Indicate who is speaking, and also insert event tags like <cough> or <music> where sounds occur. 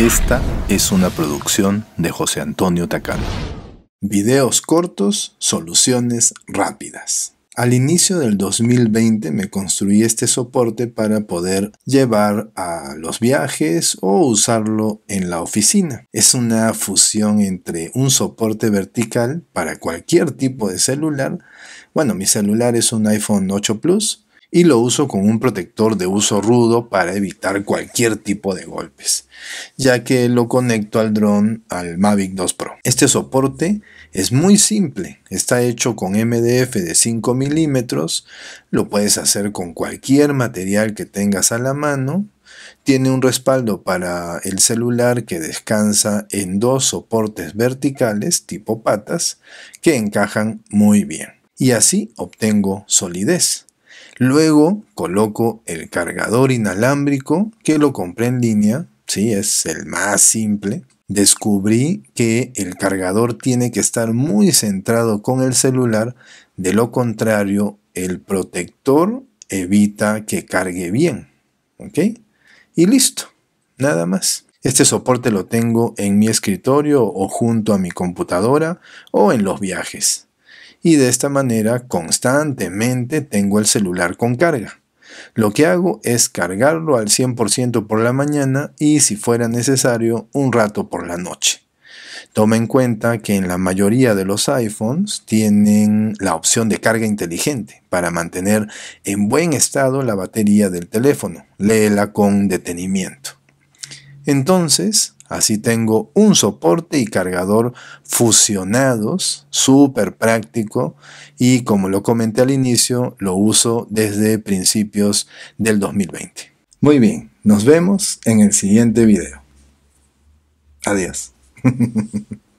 Speaker 1: Esta es una producción de José Antonio Tacano. Videos cortos, soluciones rápidas. Al inicio del 2020 me construí este soporte para poder llevar a los viajes o usarlo en la oficina. Es una fusión entre un soporte vertical para cualquier tipo de celular. Bueno, mi celular es un iPhone 8 Plus y lo uso con un protector de uso rudo para evitar cualquier tipo de golpes, ya que lo conecto al dron al Mavic 2 Pro. Este soporte es muy simple, está hecho con MDF de 5 milímetros, lo puedes hacer con cualquier material que tengas a la mano, tiene un respaldo para el celular que descansa en dos soportes verticales tipo patas que encajan muy bien. Y así obtengo solidez. Luego coloco el cargador inalámbrico que lo compré en línea, sí, es el más simple. Descubrí que el cargador tiene que estar muy centrado con el celular, de lo contrario el protector evita que cargue bien. ¿Ok? Y listo, nada más. Este soporte lo tengo en mi escritorio o junto a mi computadora o en los viajes y de esta manera constantemente tengo el celular con carga. Lo que hago es cargarlo al 100% por la mañana y si fuera necesario un rato por la noche. Toma en cuenta que en la mayoría de los iPhones tienen la opción de carga inteligente para mantener en buen estado la batería del teléfono. Léela con detenimiento. Entonces, Así tengo un soporte y cargador fusionados, súper práctico y como lo comenté al inicio, lo uso desde principios del 2020. Muy bien, nos vemos en el siguiente video. Adiós. <laughs>